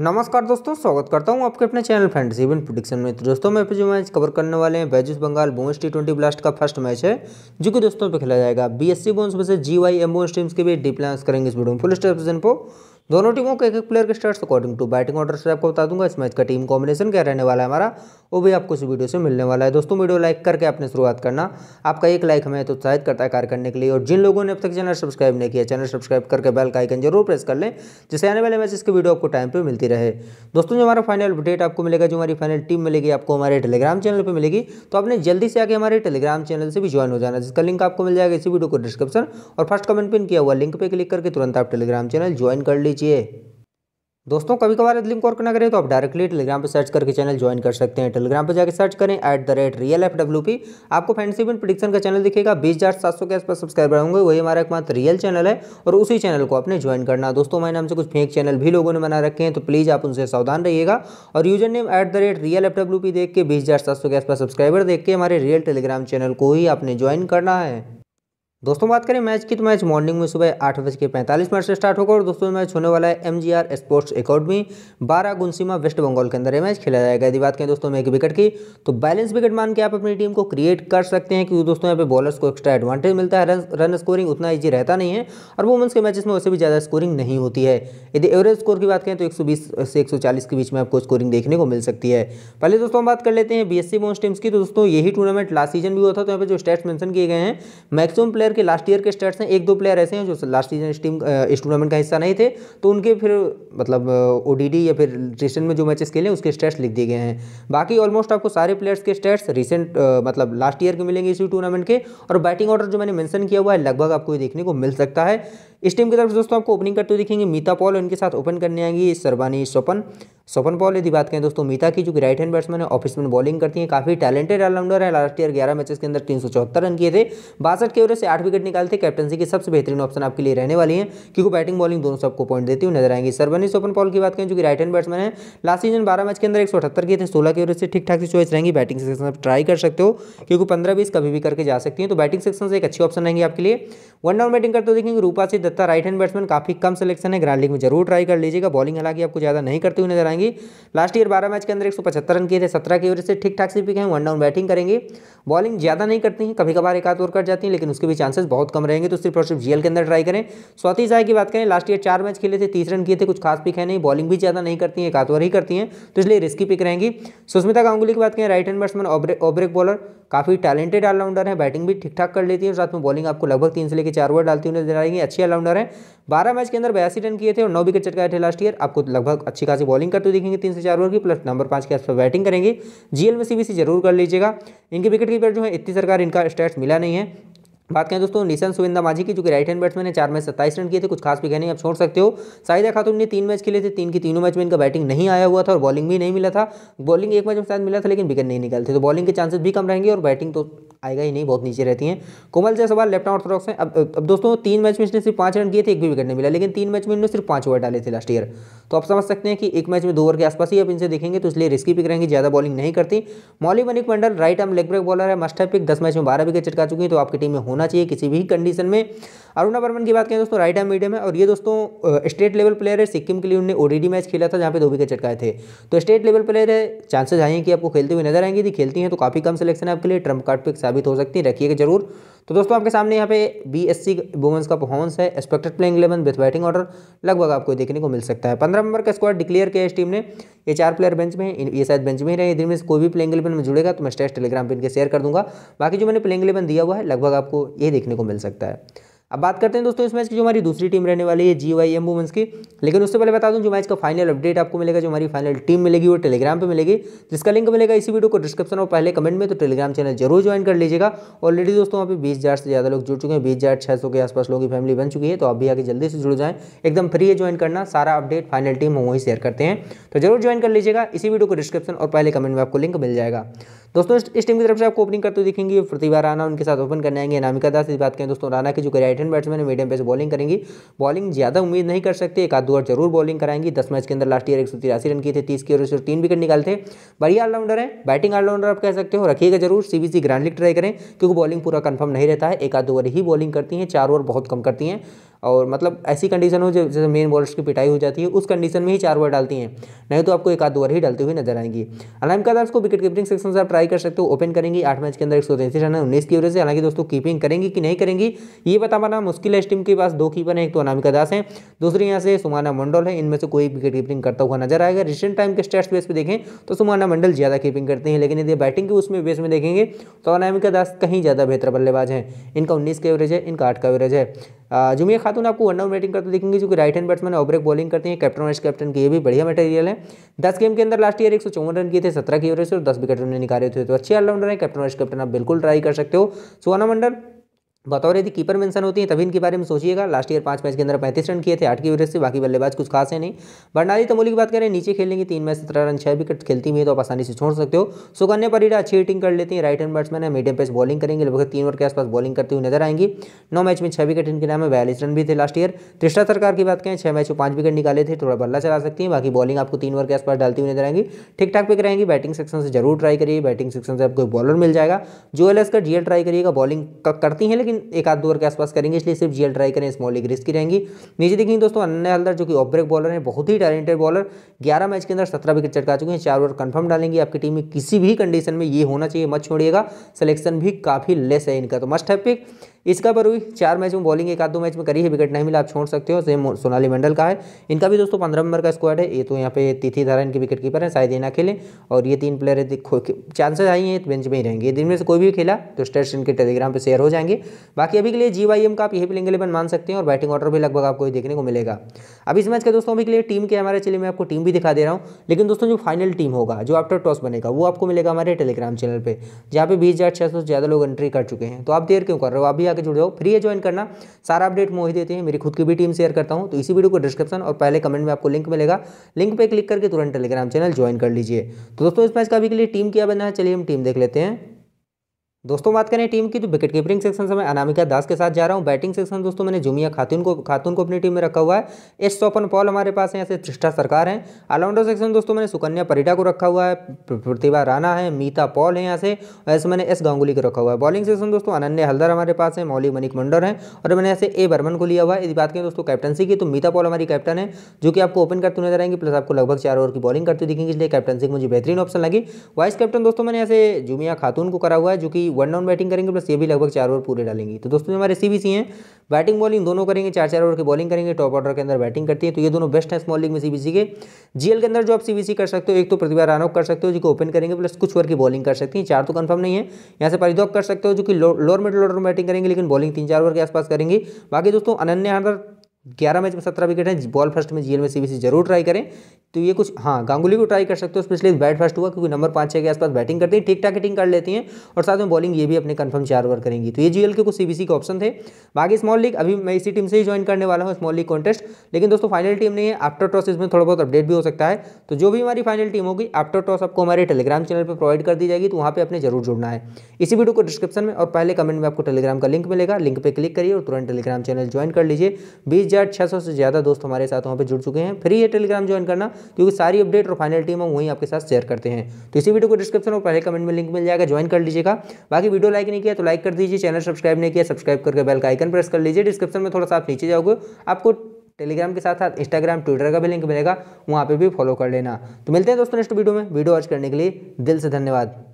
नमस्कार दोस्तों स्वागत करता हूं आपके अपने चैनल फ्रेंड्स इवन प्रोडिक्शन में तो दोस्तों मैं जो मैच कवर करने वाले हैं बैजूस बंगाल बोन्स टी ट्वेंटी ब्लास्ट का फर्स्ट मैच है जो कि दोस्तों पे खेला जाएगा बीएससी बोन्स वैसे जी वाई एम बोन्स टीम्स के भी डिप्लांस करेंगे इस वीडियो में फुल स्टेप को दोनों टीमों के एक एक प्लेयर के start according to batting order से आपको बता दूंगा इस मैच का टीम कॉम्बिनेशन क्या रहने वाला है हमारा वो भी आपको इस वीडियो से मिलने वाला है दोस्तों वीडियो लाइक करके आपने शुरुआत करना आपका एक लाइक हमें उत्साहित करता है कार्य करने के लिए और जिन लोगों ने अब तक चैनल सब्सक्राइब नहीं किया चैनल सब्सक्राइब करके बेल का आइकन जरूर प्रेस कर लें जिससे आने वाले मैच की वीडियो आपको टाइम पर मिलती रहे दोस्तों जो हमारा फाइनल अपडेट आपको मिलेगा जो हमारी फाइनल टीम मिलेगी आपको हमारे टेलीग्राम चैनल पर मिलेगी तो आपने जल्दी से आगे हमारे टेलीग्राम चैनल से भी ज्वाइन हो जाना जिसका लिंक आपको मिल जाएगा इसी वीडियो को डिस्क्रिप्शन और फर्स्ट कमेंट पिन किया हुआ लिंक पर क्लिक करके तुरंत आप टेलीग्राम चैनल ज्वाइन कर लीजिए लीजिए दोस्तों कभी कभार लिंक और ना करें तो आप डायरेक्टली टेलीग्राम पर सर्च करके चैनल ज्वाइन कर सकते हैं टेलीग्राम पर जाकर सर्च करें at the rate real F W P आपको बिन प्रडिक्शन का चैनल दिखेगा बीस हज़ार सात सौ के आसपास सब्सक्राइबर होंगे वही हमारा एकमात्र रियल चैनल है और उसी चैनल को आपने ज्वाइन करना दोस्तों मैंने हमसे कुछ फेक चैनल भी लोगों ने बना रखे हैं तो प्लीज़ आप उनसे सावधान रहिएगा और user name at the rate real F W P देख के बीस हज़ार सात सौ के आसपास सब्सक्राइबर देख के हमारे रियल टेलीग्राम चैनल को ही आपने ज्वाइन करना है दोस्तों बात करें मैच की तो मैच मॉर्निंग में सुबह आठ बज के पैंतालीस मिनट से स्टार्ट होगा और दोस्तों मैच होने वाला है M G R sports academy बारह गुनसीमा वेस्ट बंगाल के अंदर ये मैच खेला जाएगा यदि बात करें दोस्तों में एक विकेट की तो बैलेंस विकेट मान के आप अपनी टीम को क्रिएट कर सकते हैं क्योंकि दोस्तों यहाँ पे बॉलर्स को एक्स्ट्रा एडवांटेज मिलता है रन स्कोरिंग उतना ईजी रहता नहीं है और वुमेंस के मैचेस में वैसे भी ज़्यादा स्कोरिंग नहीं होती है यदि एवरेज स्कोर की बात करें तो एक से एक के बीच में आपको स्कोरिंग देखने को मिल सकती है पहले दोस्तों हम बात कर लेते हैं बी एस टीम्स की तो दोस्तों यही टूर्नामेंट लास्ट सीजन भी हुआ था तो यहाँ पर जो स्टेट्स मैंशन किए गए हैं मैक्सिमम प्लेयर प्लेयर के लास्ट ईयर के स्टेट्स हैं एक दो प्लेयर ऐसे हैं जो लास्ट ईयर इस टीम इस टूर्नामेंट का हिस्सा नहीं थे तो उनके फिर मतलब ओ या फिर रिसेंट में जो मैचेस खेले उसके स्टेट्स लिख दिए गए हैं बाकी ऑलमोस्ट आपको सारे प्लेयर्स के स्टेट्स रिसेंट मतलब लास्ट ईयर के मिलेंगे इसी टूर्नामेंट के और बैटिंग ऑर्डर जो मैंने मैंशन किया हुआ है लगभग आपको देखने को मिल सकता है इस टीम की तरफ दोस्तों आपको ओपनिंग करते हुए दिखेंगे मीता पॉल उनके साथ ओपन करने आएंगी सरवानी स्वपन स्वपन पॉल यदि बात करें दोस्तों मीता की जो कि राइट हैंड बैट्समैन है ऑफिस में बॉलिंग करती है काफी टैलेंटेड ऑलराउंडर है लास्ट ईयर ग्यारह मैचेस के अंदर तीन रन किए थे बासठ के ओवर से आठ विकेट निकालते थे कैप्टनसी की सबसे बेहतरीन ऑप्शन आपके लिए रहने वाली है क्योंकि बैटिंग बॉलिंग दोनों सबको पॉइंट देती हुई नजर आएंगी सरवानी स्वपन पॉल की बात करें जो कि राइट हैंड बैट्समैन है लास्ट सीजन बारह मैच के अंदर एक सौ अठहत्तर किए थे सोलह के ओवर से ठीक ठाक से चॉइस रहेंगी बैटिंग सेक्शन आप ट्राई कर सकते हो क्योंकि पंद्रह बीस कभी भी करके जा सकती है तो बैटिंग सेक्शन से एक अच्छी ऑप्शन रहेंगे आपके लिए वन डाउन बैटिंग करते देखेंगे रूपा से दत्ता राइट हैंड बैट्समैन काफ़ी कम सिलेक्शन है ग्रांड लीग में जरूर ट्राई कर लीजिएगा बॉलिंग हालांकि आपको ज़्यादा नहीं करती हुई नजर आएंगी लास्ट ईयर बारह मैच के अंदर एक रन किए थे सत्रह की ओर से ठीक ठाक से पिक हैं वन डाउन बैटिंग करेंगे बॉलिंग ज़्यादा नहीं करती है कभी कभार एक आध ओवर कट जाती है लेकिन उसके भी चांसेस बहुत कम रहेंगे तो सिर्फ और सिर्फ जीएल के अंदर ट्राई करें स्वाति साय की बात करें लास्ट ईयर चार मैच खेले थे तीस रन किए थे कुछ खास पिक है नहीं बॉलिंग भी ज़्यादा नहीं करती है एक आध ही करती है तो इसलिए रिस्की पिक रहेंगी सुस्मिता गांगुली की बात करें right hand batsman off break bowler काफ़ी टैलेंटेड ऑलराउंडर है बैटिंग भी ठीक ठाक कर लेती है साथ में बॉलिंग आपको लगभग तीन से लेकर चार ओवर डालती हुई नजर आएंगे अच्छी ऑलराउंडर है बारह मैच के अंदर बयासी रन किए थे और नौ विकेट चटकाए थे लास्ट ईयर आपको लगभग अच्छी खासी बॉलिंग करते दिखेंगे तीन से चार ओवर की प्लस नंबर पांच के आसपास बैटिंग करेंगे जीएल में सीबीसी जरूर कर लीजिएगा इनके विकेट कीपर जो है इतनी सरकार इनका स्टैट्स मिला नहीं है बात करें दोस्तों निशान सुविंदा माझी की जो कि राइट हैंड बैट्समैन है चार मैच सत्ताईस रन किए थे कुछ खास भी कहने आप छोड़ सकते हो साहिदा खातून ने तीन मैच खेले थे तीन की तीनों मैच में इनका बैटिंग नहीं आया हुआ था और बॉलिंग भी नहीं मिला था बॉलिंग एक मैच में शायद मिला था लेकिन विकेट नहीं निकलते तो बॉलिंग के चांसेस भी कम रहेंगे और बैटिंग तो आएगा ही नहीं बहुत नीचे रहती हैं कोमल सवाल लेफ्ट ऑर्थोडॉक्स हैं अब अब दोस्तों तीन मैच में इसने सिर्फ पाँच रन किए थे एक भी विकेट नहीं मिला लेकिन तीन मैच में इन्होंने सिर्फ पाँच ओवर डाले थे लास्ट ईयर तो आप समझ सकते हैं कि एक मैच में दो ओवर के आसपास ही आप इनसे देखेंगे तो इसलिए रिस्की पिक रहेंगे ज़्यादा बॉलिंग नहीं करती Mouli Manik Mandal right arm leg break bowler है मस्टर पिक दस मैच में बारह विकेट चटका चुकी है तो आपकी टीम में होना चाहिए किसी भी कंडीशन में अरुणा बर्मन की बात करें दोस्तों राइट आर्म मीडियम है और ये दोस्तों स्टेट लेवल प्लेयर है सिक्किम के लिए उन्होंने ओडीडी मैच खेला था जहाँ पे दो विकेट चटकाए थे तो स्टेट लेवल प्लेयर है चांसेस आए हैं कि आपको खेलते हुए नजर आएंगे यदि खेलती हैं तो काफ़ी कम सिलेक्शन है आपके लिए ट्रम्प कार्ड पिक्स साबित हो सकती है रखिएगा जरूर तो दोस्तों आपके सामने यहाँ पे बी एस सी वुमेंस का परफॉर्मेंस है expected playing eleven with batting order लगभग आपको देखने को मिल सकता है पंद्रह नंबर का स्क्वाड डिक्लेयर किया इस टीम ने ये चार प्लेयर बेंच में हैं ये शायद बेंच में ही रहे दिन में कोई भी प्लेइंग इलेवन में जुड़ेगा तो मैं स्टेट टेलीग्राम पर इनके शेयर कर दूंगा बाकी जो मैंने प्लेइंग इलेवन दिया हुआ है लगभग आपको ये देखने को मिल सकता है अब बात करते हैं दोस्तों इस मैच की जो हमारी दूसरी टीम रहने वाली है जी वाई एम वुमेंस की लेकिन उससे पहले बता दूं जो मैच का फाइनल अपडेट आपको मिलेगा जो हमारी फाइनल टीम मिलेगी वो टेलीग्राम पे मिलेगी जिसका लिंक मिलेगा इसी वीडियो को डिस्क्रिप्शन और पहले कमेंट में तो टेलीग्राम चैनल जरूर ज्वाइन कर लीजिएगा ऑलरेडी दोस्तों वहाँ पे बीस हज़ार से ज़्यादा लोग जुड़ चुके हैं बीस हज़ार सौ के आसपास लोगों की फैमिली बन चुकी है तो आप भी आगे जल्दी से जुड़ जाएँ एकदम फ्री है ज्वाइन करना सारा अपडेट फाइनल टीम हम वहीं शेयर करते हैं तो जरूर ज्वाइन कर लीजिएगा इसी वीडियो को डिस्क्रिप्शन और पहले कमेंट में आपको लिंक मिल जाएगा दोस्तों इस टीम की तरफ से आपको ओपनिंग करते दिखेंगे प्रतिभा राना उनके साथ ओपन करने आएंगे नामिका दास बात करें दोस्तों राना की जो career right hand batsman medium pace bowling करेंगी बॉलिंग ज़्यादा उम्मीद नहीं कर सकते एक आध दो जरूर बॉलिंग कराएंगी दस मैच के अंदर लास्ट ईयर एक रन किए थे तीस की ओर से तीन विकेट निकालते बढ़िया ऑलराउंडर है बैटिंग ऑलराउंडर आप कह सकते हो रखिएगा जरूर सीबीसी ग्रांड लिख ट्राई करें क्योंकि बॉलिंग पूरा कन्फर्म नहीं रहता है एक आध ओवर ही बॉलिंग करती है चार ओवर बहुत कम करती हैं और मतलब ऐसी कंडीशन हो जैसे मेन बॉलर्स की पिटाई हो जाती है उस कंडीशन में ही चार ओवर डालती हैं नहीं तो आपको एक आध ओवर ही डालती हुई नजर आएंगी अलाइम दास को विकेट कीपिंग सेक्शन से आप ट्राई कर सकते हो ओपन करेंगी आठ मैच के अंदर एक सौ तैंतीस रन है उन्नीस की ओवर से हालांकि दोस्तों कीपिंग करेंगी कि नहीं करेंगी ये बता पाना मुश्किल है इस टीम के पास दो कीपर हैं एक तो अनामिका दास हैं दूसरे यहाँ से सुमाना मंडल है इनमें से कोई विकेट कीपिंग करता हुआ नजर आएगा रिसेंट टाइम के स्टेट्स बेस पर देखें तो सुमाना मंडल ज़्यादा कीपिंग करते हैं लेकिन यदि बैटिंग के उसमें बेस में देखेंगे तो अनामिका दास कहीं ज़्यादा बेहतर बल्लेबाज हैं इनका उन्नीस का एवरेज है इनका आठ का एवरेज है जुमिया खातून आपको वन डाउन बैटिंग करते देखेंगे जो कि right hand batsman off break bowling करते हैं कैप्टन वाइस कैप्टन के ये भी बढ़िया मटेरियल है दस गेम के अंदर लास्ट ईयर एक रन किए थे सत्रह की एवरेज से और दस विकेट उन्होंने निकाले थे तो अच्छे ऑलराउंडर है कैप्टन वाइस कैप्टन आप बिल्कुल ट्राई कर सकते हो सुहाना मंडल बतौर यदि कीपर मेंशन होती है तभी इनके बारे में सोचिएगा लास्ट ईयर पांच मैच के अंदर पैंतीस रन किए थे आठ की एवरेज से बाकी बल्लेबाज कुछ खास है नहीं बर्नाली तमोली की बात करें नीचे खेलेंगे तीन मैच सत्रह रन छह विकेट खेलती हुई तो आप आसानी से छोड़ सकते हो सुकन्या परीडा अच्छी हिटिंग कर लेती है राइट हैंड बैट्समैन है मीडियम पेस बॉलिंग करेंगे लगभग तीन ओवर के आसपास बॉलिंग करती हुई नजर आएंगी नौ मैच में छह विकेट इनके नाम है बयालीस रन भी थे लास्ट ईयर त्रिष्ठा सरकार की बात करें छह मैच में पाँच विकेट निकाले थे थोड़ा बल्ला चला सकती है बाकी बॉलिंग आपको तीन ओवर के आसपास डालती हुई नजर आएंगी ठीक ठाक पिक रहेंगी बैटिंग सेक्शन से जरूर ट्राई करिए बैटिंग सेक्शन से आपको बॉलर मिल जाएगा जो एल एस का जीएल ट्राई करिएगा बॉलिंग करती है लेकिन एक आध दो के आसपास करेंगे इसलिए सिर्फ जीएल ट्राई करें स्मॉल लीग रिस्क की रहेंगी नीचे देखेंगे दोस्तों अन्य हल्दर जो कि ऑफ ब्रेक बॉलर है बहुत ही टैलेंटेड बॉलर ग्यारह मैच के अंदर सत्रह विकेट चटका चुके हैं चार ओवर कन्फर्म डालेंगे आपकी टीम में किसी भी कंडीशन में ये होना चाहिए मत छोड़िएगा सिलेक्शन भी काफ़ी लेस है इनका तो मस्ट है पिक इसका पर हुई चार मैच में बॉलिंग एक आध दो मैच में करी है विकेट नहीं मिला आप छोड़ सकते हो सेम सोनाली मंडल का है इनका भी दोस्तों पंद्रह नंबर का स्क्वाड है ये तो यहाँ पे तिथि धारा इनके विकेट कीपर है शायद ये ना खेले और ये तीन प्लेयर चांसेस आई हैं बेंच में ही रहेंगे दिन में से कोई भी खेला तो स्टेट्स इनके टेलीग्राम पर शेयर हो जाएंगे बाकी अभी के लिए जी का आप यही प्लेंग इलेवन मान सकते हैं और बैटिंग ऑर्डर भी लगभग आपको देखने को मिलेगा अब इस मैच का दोस्तों अभी के लिए टीम के हमारे चलिए मैं आपको टीम भी दिखा दे रहा हूँ लेकिन दोस्तों जो फाइनल टीम होगा जो आफ्टर टॉस बनेगा वो आपको मिलेगा हमारे टेलीग्राम चैनल पर जहाँ पे बीस हज़ार छः सौ से ज़्यादा लोग एंट्री कर चुके हैं तो आप देर क्यों कर रहे हो आप भी आके जुड़े हो फ्री है ज्वाइन करना सारा अपडेट मोह देते हैं मेरी खुद की भी टीम शेयर करता हूँ तो इसी वीडियो को डिस्क्रिप्शन और पहले कमेंट में आपको लिंक मिलेगा लिंक पर क्लिक करके तुरंत टेलीग्राम चैनल ज्वाइन कर लीजिए तो दोस्तों इस मैच का अभी के लिए टीम क्या बनना है चलिए हम टीम देख लेते हैं दोस्तों बात करें टीम की तो विकेट कीपरिंग सेक्शन से मैं अनामिका दास के साथ जा रहा हूँ बैटिंग सेक्शन दोस्तों मैंने जुमिया खातून को खातून को अपनी टीम में रखा हुआ है एस सोपन पॉल हमारे पास है यहाँ से त्रिष्ठा सरकार है ऑलराउंडर सेक्शन दोस्तों मैंने सुकन्या परिडा को रखा हुआ है प्रतिभा राणा है मीता पॉल है यहाँ से ऐसे मैंने एस गांगुली को रखा हुआ है बॉलिंग सेक्शन दोस्तों अनन्य हल्दर हमारे पास है मौली मनिक मंडर है और मैंने ऐसे ए बर्मन को लिया हुआ है यदि बात करें दोस्तों कैप्टनसी की तो मीता पॉल हमारी कैप्टन है जो कि आपको ओपन करते नजर आएंगे प्लस आपको लगभग चार ओवर की बॉलिंग करते दिखेंगे इसलिए कैप्टनसी मुझे बेहतरीन ऑप्शन लगी वाइस कैप्टन दोस्तों मैंने ऐसे जुमिया खातून को करा हुआ है जो कि वन डाउन बैटिंग करेंगे प्लस ये भी लगभग चार ओवर पूरे डालेंगे तो दोस्तों हमारे सी हैं बैटिंग बॉलिंग दोनों करेंगे चार चार ओवर के बॉलिंग करेंगे टॉप ऑर्डर के अंदर बैटिंग करती है तो ये दोनों बेस्ट है स्मॉल लीग में सीबीसी के जीएल के अंदर जो आप सीबीसी कर सकते हो एक तो प्रतिभा रानव कर सकते हो जो कि ओपन करेंगे प्लस कुछ ओवर की बॉलिंग कर सकती है चार तो कन्फर्म नहीं है यहाँ से परिदौक कर सकते हो जो कि लोअर मिडल ऑर्डर बैटिंग करेंगे लेकिन बॉलिंग तीन चार ओवर के आसपास करेंगे बाकी दोस्तों अनन्या हरदर ग्यारह मैच में सत्रह विकेट हैं बॉल फर्स्ट में जीएल में सीबीसी जरूर ट्राई करें तो ये कुछ हाँ गांगुली को ट्राई कर सकते हो स्पेशली बैट फर्स्ट हुआ क्योंकि नंबर पाँच छः के आसपास बैटिंग करती है ठीक ठाक हिटिंग कर लेती हैं और साथ में बॉलिंग ये भी अपने कंफर्म चार ओवर करेंगी तो ये जीएल के कुछ सीबीसी के ऑप्शन थे बाकी स्मॉल लीग अभी मैं इसी टीम से ही ज्वाइन करने वाला हूँ स्मॉल लीग कॉन्टेस्ट लेकिन दोस्तों फाइनल टीम नहीं है आफ्टर टॉस इसमें थोड़ा बहुत अपडेट भी हो सकता है तो जो भी हमारी फाइनल टीम होगी आफ्टर टॉस आपको हमारे टेलीग्राम चैनल पर प्रोवाइड कर दी जाएगी तो वहाँ पर अपने जरूर जुड़ना है इसी वीडियो को डिस्क्रिप्शन में और पहले कमेंट में आपको टेलीग्राम का लिंक मिलेगा लिंक पर क्लिक करिए और तुरंत टेलीग्राम चैनल ज्वाइन कर लीजिए बीस सौ से ज़्यादा दोस्त हमारे साथ वहाँ पे जुड़ चुके हैं फ्री है टेलीग्राम ज्वाइन करना क्योंकि सारी अपडेट और फाइनल टीम हम वहीं आपके साथ शेयर करते हैं तो इसी वीडियो को डिस्क्रिप्शन और पहले कमेंट में लिंक मिल जाएगा ज्वाइन कर लीजिएगा बाकी वीडियो लाइक नहीं किया तो लाइक कर दीजिए चैनल सब्सक्राइब नहीं किया सब्सक्राइब करके बेल का आइकन प्रेस कर लीजिए डिस्क्रिप्शन में थोड़ा सा आप नीचे जाओगे आपको टेलीग्राम के साथ साथ इंस्टाग्राम ट्विटर का भी लिंक मिलेगा वहाँ पे भी फॉलो कर लेना तो मिलते हैं दोस्तों नेक्स्ट वीडियो में वीडियो वॉच करने के लिए दिल से धन्यवाद